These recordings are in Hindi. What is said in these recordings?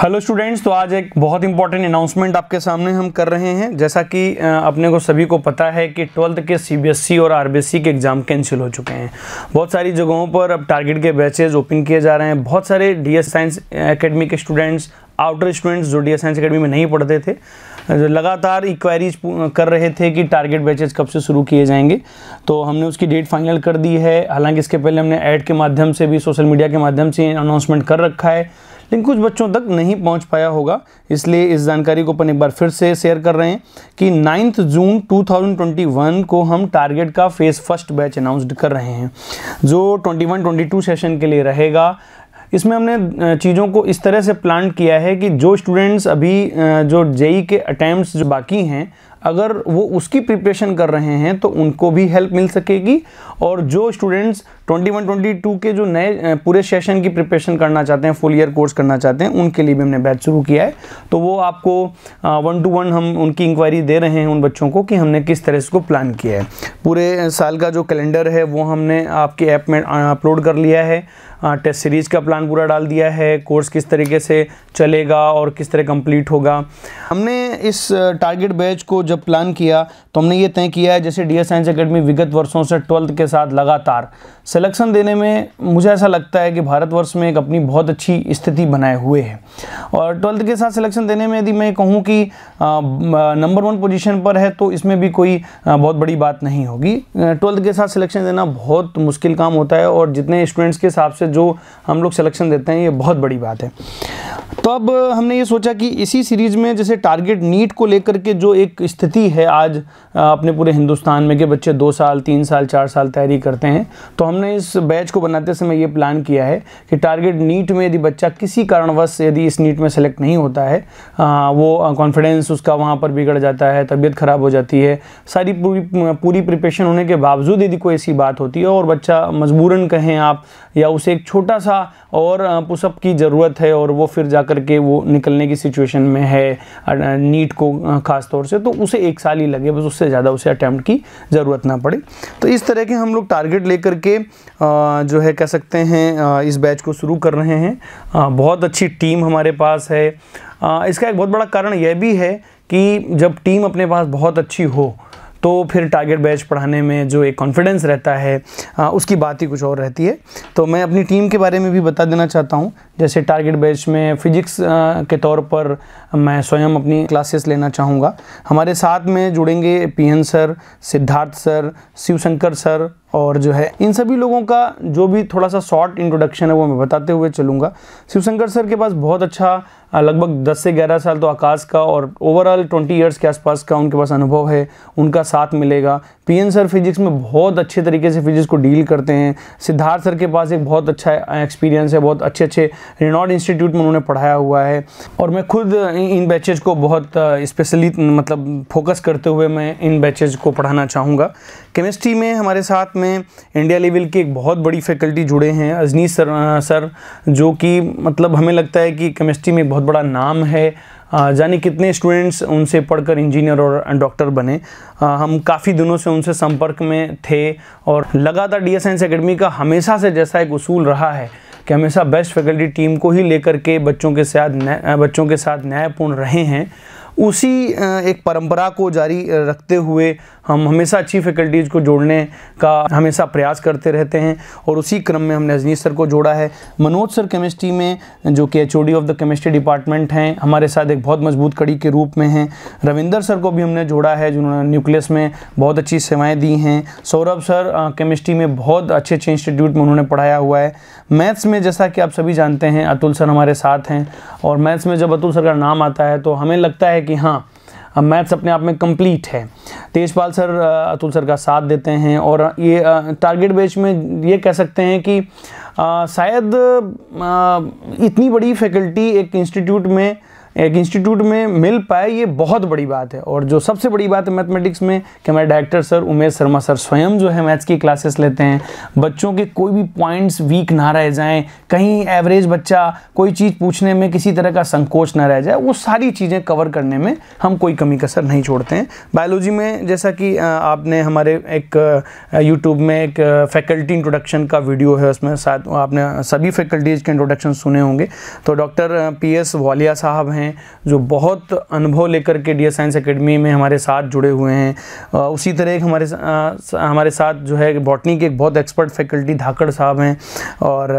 हेलो स्टूडेंट्स तो आज एक बहुत इंपॉर्टेंट अनाउंसमेंट आपके सामने हम कर रहे हैं जैसा कि अपने को सभी को पता है कि ट्वेल्थ के सीबीएसई e और आरबीएसई e के एग्ज़ाम कैंसिल हो चुके हैं बहुत सारी जगहों पर अब टारगेट के बैचेज ओपन किए जा रहे हैं बहुत सारे डीएस साइंस एकेडमी के स्टूडेंट्स आउटर स्टूडेंट्स जो डी एस साइंस अकेडमी में नहीं पढ़ते थे लगातार इक्वायरीज कर रहे थे कि टारगेट बैचेज कब से शुरू किए जाएंगे तो हमने उसकी डेट फाइनल कर दी है हालांकि इसके पहले हमने ऐड के माध्यम से भी सोशल मीडिया के माध्यम से अनाउंसमेंट कर रखा है लेकिन कुछ बच्चों तक नहीं पहुंच पाया होगा इसलिए इस जानकारी को अपन एक बार फिर से शेयर कर रहे हैं कि नाइन्थ जून 2021 को हम टारगेट का फेज़ फर्स्ट बैच अनाउंसड कर रहे हैं जो 21-22 सेशन के लिए रहेगा इसमें हमने चीज़ों को इस तरह से प्लान किया है कि जो स्टूडेंट्स अभी जो जेई के अटैम्प्ट जो बाकी हैं अगर वो उसकी प्रिपरेशन कर रहे हैं तो उनको भी हेल्प मिल सकेगी और जो स्टूडेंट्स 21 22 के जो नए पूरे सेशन की प्रिपरेशन करना चाहते हैं फुल ईयर कोर्स करना चाहते हैं उनके लिए भी हमने बैच शुरू किया है तो वो आपको वन टू वन हम उनकी इंक्वायरी दे रहे हैं उन बच्चों को कि हमने किस तरह से प्लान किया है पूरे साल का जो कैलेंडर है वो हमने आपके ऐप में अपलोड कर लिया है टेस्ट सीरीज़ का प्लान पूरा डाल दिया है कोर्स किस तरीके से चलेगा और किस तरह कंप्लीट होगा हमने इस टारगेट बैच को जब प्लान किया तो हमने ये तय किया है जैसे डी एस साइंस अकेडमी विगत वर्षों से ट्वेल्थ के साथ लगातार सिलेक्शन देने में मुझे ऐसा लगता है कि भारतवर्ष में एक अपनी बहुत अच्छी स्थिति बनाए हुए है और ट्वेल्थ के साथ सिलेक्शन देने में यदि मैं कहूँ कि नंबर वन पोजीशन पर है तो इसमें भी कोई बहुत बड़ी बात नहीं होगी ट्वेल्थ के साथ सिलेक्शन देना बहुत मुश्किल काम होता है और जितने स्टूडेंट्स के हिसाब से जो हम लोग सिलेक्शन देते हैं ये बहुत बड़ी बात है तो अब हमने ये सोचा कि इसी सीरीज़ में जैसे टारगेट नीट को लेकर के जो एक स्थिति है आज अपने पूरे हिंदुस्तान में कि बच्चे दो साल तीन साल चार साल तैयारी करते हैं तो हम हमने इस बैच को बनाते समय ये प्लान किया है कि टारगेट नीट में यदि बच्चा किसी कारणवश यदि इस नीट में सेलेक्ट नहीं होता है आ, वो कॉन्फिडेंस उसका वहाँ पर बिगड़ जाता है तबीयत ख़राब हो जाती है सारी पूरी पूरी प्रिपरेशन होने के बावजूद यदि कोई ऐसी बात होती है और बच्चा मजबूरन कहें आप या उसे एक छोटा सा और पुसअप की ज़रूरत है और वो फिर जा कर के वो निकलने की सिचुएशन में है नीट को ख़ास तौर से तो उसे एक साल ही लगे बस उससे ज़्यादा उसे अटैम्प्ट की ज़रूरत ना पड़े तो इस तरह के हम लोग टारगेट लेकर के जो है कह सकते हैं इस बैच को शुरू कर रहे हैं बहुत अच्छी टीम हमारे पास है इसका एक बहुत बड़ा कारण यह भी है कि जब टीम अपने पास बहुत अच्छी हो तो फिर टारगेट बैच पढ़ाने में जो एक कॉन्फिडेंस रहता है आ, उसकी बात ही कुछ और रहती है तो मैं अपनी टीम के बारे में भी बता देना चाहता हूँ जैसे टारगेट बैच में फिजिक्स के तौर पर मैं स्वयं अपनी क्लासेस लेना चाहूँगा हमारे साथ में जुड़ेंगे PN sir Siddharth sir Shivshankar sir और जो है इन सभी लोगों का जो भी थोड़ा सा शॉर्ट इंट्रोडक्शन है वो मैं बताते हुए चलूँगा शिवशंकर सर के पास बहुत अच्छा लगभग 10 से 11 साल तो आकाश का और ओवरऑल 20 इयर्स के आसपास का उनके पास अनुभव है उनका साथ मिलेगा पीएन सर फिजिक्स में बहुत अच्छे तरीके से फिजिक्स को डील करते हैं सिद्धार्थ सर के पास एक बहुत अच्छा एक्सपीरियंस है बहुत अच्छे अच्छे रिनॉर्ड इंस्टीट्यूट में उन्होंने पढ़ाया हुआ है और मैं खुद इन बैचेज को बहुत स्पेशली मतलब फोकस करते हुए मैं इन बैचेज को पढ़ाना चाहूँगा केमिस्ट्री में हमारे साथ में इंडिया लेवल के एक बहुत बड़ी फैकल्टी जुड़े हैं अजनी सर सर जो कि मतलब हमें लगता है कि केमिस्ट्री में बहुत बड़ा नाम है जाने कितने स्टूडेंट्स उनसे पढ़कर इंजीनियर और डॉक्टर बने आ, हम काफ़ी दिनों से उनसे संपर्क में थे और लगातार डी एस साइंस अकेडमी का हमेशा से जैसा एक उसूल रहा है कि हमेशा बेस्ट फैकल्टी टीम को ही लेकर के बच्चों के साथ बच्चों के साथ न्यायपूर्ण रहे हैं उसी एक परंपरा को जारी रखते हुए हम हमेशा अच्छी फैकल्टीज़ को जोड़ने का हमेशा प्रयास करते रहते हैं और उसी क्रम में हमने रजनीश सर को जोड़ा है मनोज सर केमिस्ट्री में जो कि H of the chemistry department हैं हमारे साथ एक बहुत मजबूत कड़ी के रूप में हैं रविंदर सर को भी हमने जोड़ा है जिन्होंने न्यूक्लियस में बहुत अच्छी सेवाएँ दी हैं सौरभ सर केमिस्ट्री में बहुत अच्छे अच्छे इंस्टीट्यूट में उन्होंने पढ़ाया हुआ है मैथ्स में जैसा कि आप सभी जानते हैं अतुल सर हमारे साथ हैं और मैथ्स में जब अतुल सर का नाम आता है तो हमें लगता है कि हाँ मैथ्स अपने आप में कंप्लीट है तेजपाल सर अतुल सर का साथ देते हैं और ये टारगेट बेच में ये कह सकते हैं कि शायद इतनी बड़ी फैकल्टी एक इंस्टीट्यूट में एक इंस्टीट्यूट में मिल पाए ये बहुत बड़ी बात है और जो सबसे बड़ी बात है मैथमेटिक्स में कि हमारे director sir Umesh Sharma sir स्वयं जो है मैथ्स की क्लासेस लेते हैं बच्चों के कोई भी पॉइंट्स वीक ना रह जाएं कहीं एवरेज बच्चा कोई चीज़ पूछने में किसी तरह का संकोच ना रह जाए वो सारी चीज़ें कवर करने में हम कोई कमी कसर नहीं छोड़ते हैं बायोलॉजी में जैसा कि आपने हमारे एक यूट्यूब में एक फैकल्टी इंट्रोडक्शन का वीडियो है उसमें साथ आपने सभी फैकल्टीज़ के इंट्रोडक्शन सुने होंगे तो डॉक्टर पी एस वालिया साहब हैं हैं जो बहुत अनुभव लेकर के डी साइंस अकेडमी में हमारे साथ जुड़े हुए हैं उसी तरह एक हमारे हमारे साथ जो है बॉटनी के एक बहुत एक्सपर्ट फैकल्टी धाकड़ साहब हैं और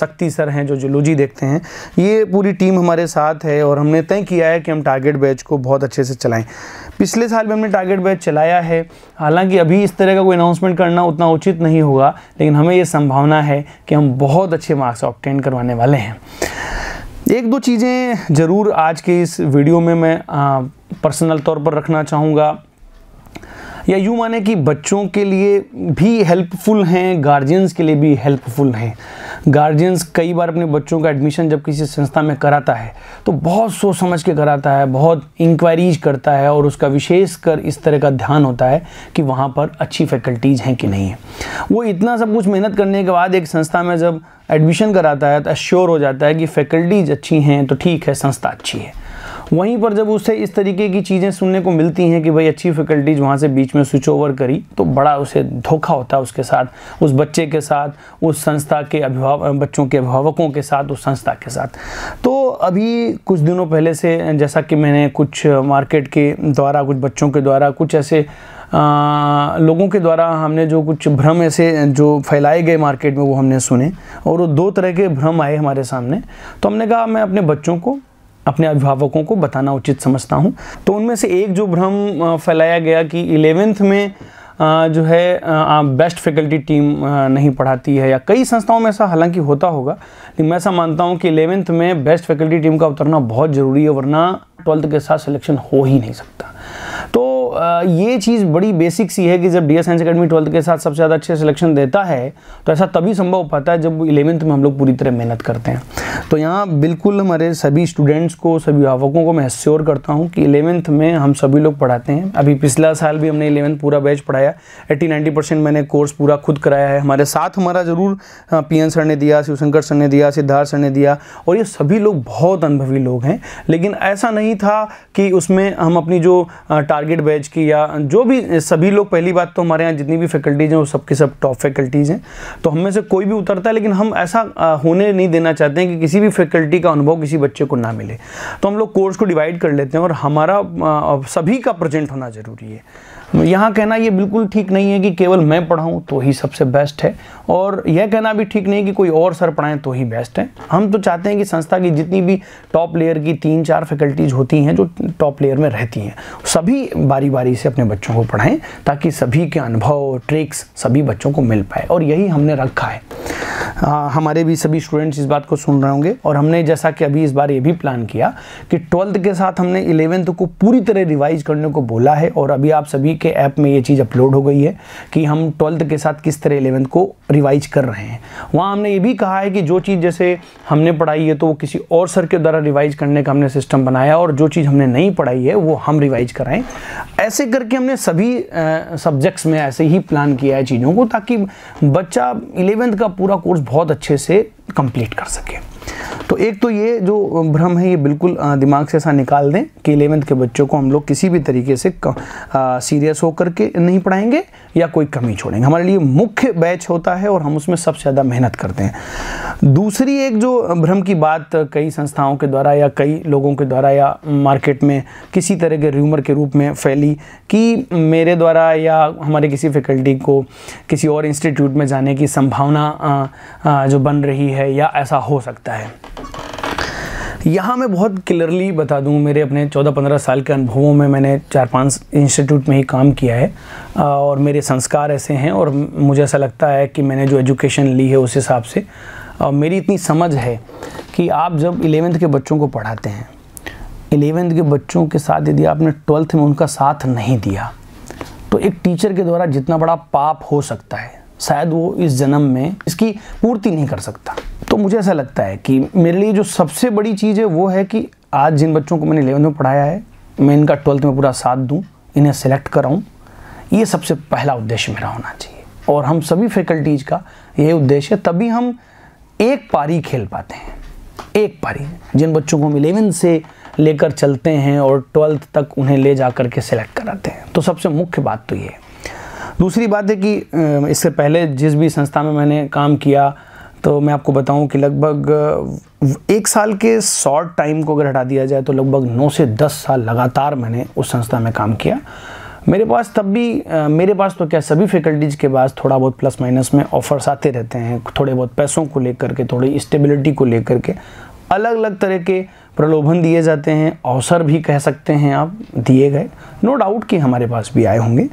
शक्ति सर हैं जो जूलोजी देखते हैं ये पूरी टीम हमारे साथ है और हमने तय किया है कि हम टारगेट बैच को बहुत अच्छे से चलाएं पिछले साल भी हमने टारगेट बैच चलाया है हालांकि अभी इस तरह का कोई अनाउंसमेंट करना उतना उचित नहीं होगा लेकिन हमें ये संभावना है कि हम बहुत अच्छे मार्क्स ऑप्टेन करवाने वाले हैं एक दो चीज़ें ज़रूर आज के इस वीडियो में मैं पर्सनल तौर पर रखना चाहूँगा या यूँ माने कि बच्चों के लिए भी हेल्पफुल हैं गार्जियंस के लिए भी हेल्पफुल हैं गार्जियंस कई बार अपने बच्चों का एडमिशन जब किसी संस्था में कराता है तो बहुत सोच समझ के कराता है बहुत इंक्वायरीज करता है और उसका विशेष कर इस तरह का ध्यान होता है कि वहाँ पर अच्छी फैकल्टीज़ हैं कि नहीं है वो इतना सब कुछ मेहनत करने के बाद एक संस्था में जब एडमिशन कराता है तो एश्योर हो जाता है कि फैकल्टीज़ अच्छी हैं तो ठीक है संस्था अच्छी है वहीं पर जब उसे इस तरीके की चीज़ें सुनने को मिलती हैं कि भाई अच्छी फैकल्टीज़ वहाँ से बीच में स्विच ओवर करी तो बड़ा उसे धोखा होता है उसके साथ उस बच्चे के साथ उस संस्था के अभिभावक बच्चों के अभिभावकों के साथ उस संस्था के साथ तो अभी कुछ दिनों पहले से जैसा कि मैंने कुछ मार्केट के द्वारा कुछ बच्चों के द्वारा कुछ ऐसे आ, लोगों के द्वारा हमने जो कुछ भ्रम ऐसे जो फैलाए गए मार्केट में वो हमने सुने और वो दो तरह के भ्रम आए हमारे सामने तो हमने कहा मैं अपने बच्चों को अपने अभिभावकों को बताना उचित समझता हूँ तो उनमें से एक जो भ्रम फैलाया गया कि इलेवेंथ में जो है बेस्ट फैकल्टी टीम नहीं पढ़ाती है या कई संस्थाओं में ऐसा हालांकि होता होगा लेकिन मैं ऐसा मानता हूँ कि इलेवेंथ में बेस्ट फैकल्टी टीम का उतरना बहुत ज़रूरी है वरना ट्वेल्थ के साथ सिलेक्शन हो ही नहीं सकता तो ये चीज़ बड़ी बेसिक सी है कि जब D S science academy twelfth के साथ सबसे ज़्यादा अच्छे सिलेक्शन देता है तो ऐसा तभी संभव हो पाता है जब इलेवेंथ में हम लोग पूरी तरह मेहनत करते हैं तो यहाँ बिल्कुल हमारे सभी स्टूडेंट्स को सभी अभिभावकों को मैं श्योर करता हूँ कि इलेवेंथ में हम सभी लोग पढ़ाते हैं अभी पिछला साल भी हमने इलेवेंथ पूरा बैच पढ़ाया एट्टी नाइन्टी परसेंट मैंने कोर्स पूरा खुद कराया है हमारे साथ हमारा ज़रूर पी एन सर ने दिया शिवशंकर सर ने दिया सिद्धार्थ सर ने दिया और ये सभी लोग बहुत अनुभवी लोग हैं लेकिन ऐसा नहीं था कि उसमें हम अपनी जो टारगेट टारगेट बैच की या जो भी सभी लोग पहली बात तो हमारे यहाँ जितनी भी फैकल्टीज़ हैं वो सबके सब टॉप फैकल्टीज़ हैं तो हम में से कोई भी उतरता है लेकिन हम ऐसा होने नहीं देना चाहते हैं कि किसी भी फैकल्टी का अनुभव किसी बच्चे को ना मिले तो हम लोग कोर्स को डिवाइड कर लेते हैं और हमारा सभी का प्रजेंट होना ज़रूरी है यहाँ कहना ये बिल्कुल ठीक नहीं है कि केवल मैं पढ़ाऊँ तो ही सबसे बेस्ट है और यह कहना भी ठीक नहीं कि कोई और सर पढ़ाएं तो ही बेस्ट है हम तो चाहते हैं कि संस्था की जितनी भी टॉप लेयर की तीन चार फैकल्टीज़ होती हैं जो टॉप लेयर में रहती हैं सभी बारी बारी से अपने बच्चों को पढ़ाएं ताकि सभी के अनुभव ट्रिक्स सभी बच्चों को मिल पाए और यही हमने रखा है आ, हमारे भी सभी स्टूडेंट्स इस बात को सुन रहे होंगे और हमने जैसा कि अभी इस बार ये भी प्लान किया कि ट्वेल्थ के साथ हमने इलेवेंथ को पूरी तरह रिवाइज करने को बोला है और अभी आप सभी के ऐप में ये चीज़ अपलोड हो गई है कि हम ट्वेल्थ के साथ किस तरह इलेवेंथ को रिवाइज कर रहे हैं वहाँ हमने ये भी कहा है कि जो चीज़ जैसे हमने पढ़ाई है तो वो किसी और सर के द्वारा रिवाइज करने का हमने सिस्टम बनाया और जो चीज़ हमने नहीं पढ़ाई है वो हम रिवाइज कराएं ऐसे करके हमने सभी सब्जेक्ट्स में ऐसे ही प्लान किया है चीज़ों को ताकि बच्चा इलेवेंथ का पूरा कोर्स बहुत अच्छे से कंप्लीट कर सके तो एक तो ये जो भ्रम है ये बिल्कुल दिमाग से ऐसा निकाल दें कि इलेवेंथ के बच्चों को हम लोग किसी भी तरीके से सीरियस होकर के नहीं पढ़ाएंगे या कोई कमी छोड़ेंगे हमारे लिए मुख्य बैच होता है और हम उसमें सबसे ज़्यादा मेहनत करते हैं दूसरी एक जो भ्रम की बात कई संस्थाओं के द्वारा या कई लोगों के द्वारा या मार्केट में किसी तरह के र्यूमर के रूप में फैली कि मेरे द्वारा या हमारे किसी फैकल्टी को किसी और इंस्टीट्यूट में जाने की संभावना जो बन रही है या ऐसा हो सकता है है यहाँ मैं बहुत क्लियरली बता दूँ मेरे अपने 14-15 साल के अनुभवों में मैंने चार पांच इंस्टीट्यूट में ही काम किया है और मेरे संस्कार ऐसे हैं और मुझे ऐसा लगता है कि मैंने जो एजुकेशन ली है उस हिसाब से और मेरी इतनी समझ है कि आप जब इलेवेंथ के बच्चों को पढ़ाते हैं इलेवेंथ के बच्चों के साथ यदि आपने ट्वेल्थ में उनका साथ नहीं दिया तो एक टीचर के द्वारा जितना बड़ा पाप हो सकता है शायद वो इस जन्म में इसकी पूर्ति नहीं कर सकता तो मुझे ऐसा लगता है कि मेरे लिए जो सबसे बड़ी चीज़ है वो है कि आज जिन बच्चों को मैंने इलेवंथ में पढ़ाया है मैं इनका ट्वेल्थ में पूरा साथ दूँ इन्हें सेलेक्ट कराऊँ ये सबसे पहला उद्देश्य मेरा होना चाहिए और हम सभी फैकल्टीज़ का ये उद्देश्य है तभी हम एक पारी खेल पाते हैं एक पारी जिन बच्चों को हम इलेवेंथ से लेकर चलते हैं और ट्वेल्थ तक उन्हें ले जा के सेलेक्ट कराते हैं तो सबसे मुख्य बात तो ये है दूसरी बात है कि इससे पहले जिस भी संस्था में मैंने काम किया तो मैं आपको बताऊं कि लगभग एक साल के शॉर्ट टाइम को अगर हटा दिया जाए तो लगभग नौ से दस साल लगातार मैंने उस संस्था में काम किया मेरे पास तब भी मेरे पास तो क्या सभी फैकल्टीज़ के पास थोड़ा बहुत प्लस माइनस में ऑफ़र्स आते रहते हैं थोड़े बहुत पैसों को लेकर के थोड़ी स्टेबिलिटी को लेकर के अलग अलग तरह के प्रलोभन दिए जाते हैं अवसर भी कह सकते हैं आप दिए गए नो डाउट कि हमारे पास भी आए होंगे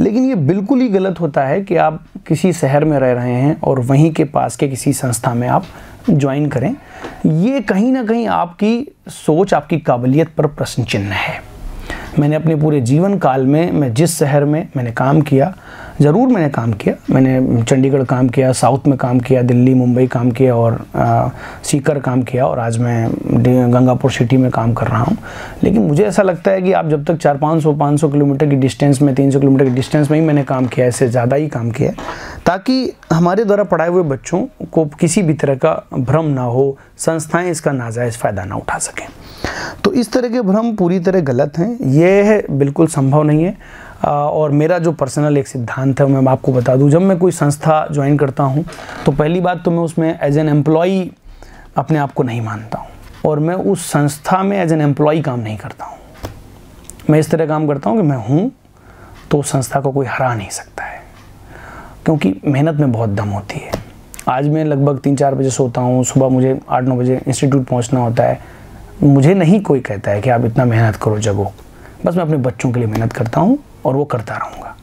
लेकिन ये बिल्कुल ही गलत होता है कि आप किसी शहर में रह रहे हैं और वहीं के पास के किसी संस्था में आप ज्वाइन करें ये कहीं ना कहीं आपकी सोच आपकी काबिलियत पर प्रश्न चिन्ह है मैंने अपने पूरे जीवन काल में मैं जिस शहर में मैंने काम किया ज़रूर मैंने काम किया मैंने चंडीगढ़ काम किया साउथ में काम किया दिल्ली मुंबई काम किया और आ, सीकर काम किया और आज मैं गंगापुर सिटी में काम कर रहा हूँ लेकिन मुझे ऐसा लगता है कि आप जब तक चार पाँच सौ पाँच सौ किलोमीटर की डिस्टेंस में तीन सौ किलोमीटर की डिस्टेंस में ही मैंने काम किया इससे ज़्यादा ही काम किया ताकि हमारे द्वारा पढ़ाए हुए बच्चों को किसी भी तरह का भ्रम ना हो संस्थाएँ इसका नाजायज़ फ़ायदा ना उठा सकें तो इस तरह के भ्रम पूरी तरह गलत हैं यह बिल्कुल संभव नहीं है और मेरा जो पर्सनल एक सिद्धांत है मैं आपको बता दूं जब मैं कोई संस्था ज्वाइन करता हूं तो पहली बात तो मैं उसमें एज एन एम्प्लॉई अपने आप को नहीं मानता हूं और मैं उस संस्था में एज एन एम्प्लॉय काम नहीं करता हूँ मैं इस तरह काम करता हूँ कि मैं हूँ तो उस संस्था को कोई हरा नहीं सकता है क्योंकि मेहनत में बहुत दम होती है आज मैं लगभग तीन चार बजे सोता हूँ सुबह मुझे आठ नौ बजे इंस्टीट्यूट पहुँचना होता है मुझे नहीं कोई कहता है कि आप इतना मेहनत करो जगो बस मैं अपने बच्चों के लिए मेहनत करता हूँ और वो करता रहूँगा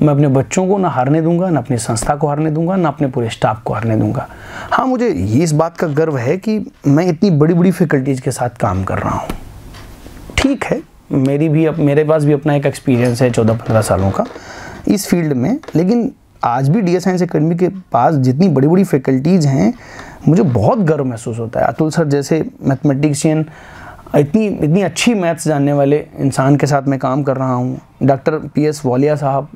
मैं अपने बच्चों को ना हारने दूंगा ना अपनी संस्था को हारने दूंगा ना अपने पूरे स्टाफ को हारने दूंगा हाँ मुझे ये इस बात का गर्व है कि मैं इतनी बड़ी बड़ी फैकल्टीज़ के साथ काम कर रहा हूँ ठीक है मेरी भी अब मेरे पास भी अपना एक एक्सपीरियंस है चौदह पंद्रह सालों का इस फील्ड में लेकिन आज भी डी एस साइंस अकेडमी के पास जितनी बड़ी बड़ी फैकल्टीज़ हैं मुझे बहुत गर्व महसूस होता है अतुल सर जैसे मैथमेटिशियन इतनी इतनी अच्छी मैथ्स जानने वाले इंसान के साथ मैं काम कर रहा हूँ डॉक्टर पी एस वालिया साहब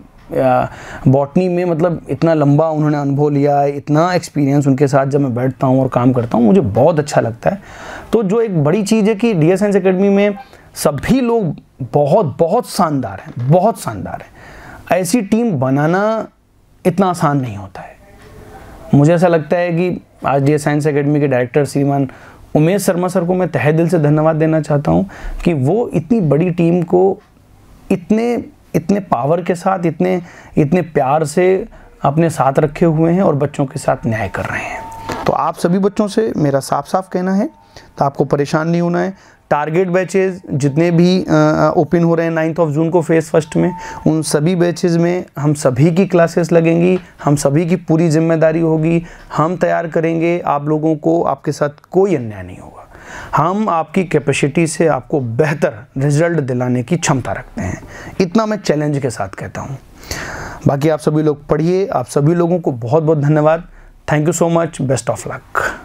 बॉटनी में मतलब इतना लंबा उन्होंने अनुभव लिया है इतना एक्सपीरियंस उनके साथ जब मैं बैठता हूँ और काम करता हूँ मुझे बहुत अच्छा लगता है तो जो एक बड़ी चीज़ है कि डी एस एकेडमी में सभी लोग बहुत बहुत शानदार हैं बहुत शानदार हैं ऐसी टीम बनाना इतना आसान नहीं होता है मुझे ऐसा लगता है कि आज डी साइंस अकेडमी के डायरेक्टर श्रीमान उमेश शर्मा सर को मैं तहे दिल से धन्यवाद देना चाहता हूँ कि वो इतनी बड़ी टीम को इतने इतने पावर के साथ इतने इतने प्यार से अपने साथ रखे हुए हैं और बच्चों के साथ न्याय कर रहे हैं तो आप सभी बच्चों से मेरा साफ साफ कहना है तो आपको परेशान नहीं होना है टारगेट बैचेज जितने भी ओपन हो रहे हैं नाइन्थ ऑफ जून को फेज़ फर्स्ट में उन सभी बैचेज में हम सभी की क्लासेस लगेंगी हम सभी की पूरी जिम्मेदारी होगी हम तैयार करेंगे आप लोगों को आपके साथ कोई अन्याय नहीं होगा हम आपकी कैपेसिटी से आपको बेहतर रिजल्ट दिलाने की क्षमता रखते हैं इतना मैं चैलेंज के साथ कहता हूँ बाकी आप सभी लोग पढ़िए आप सभी लोगों को बहुत बहुत धन्यवाद thank you so much best of luck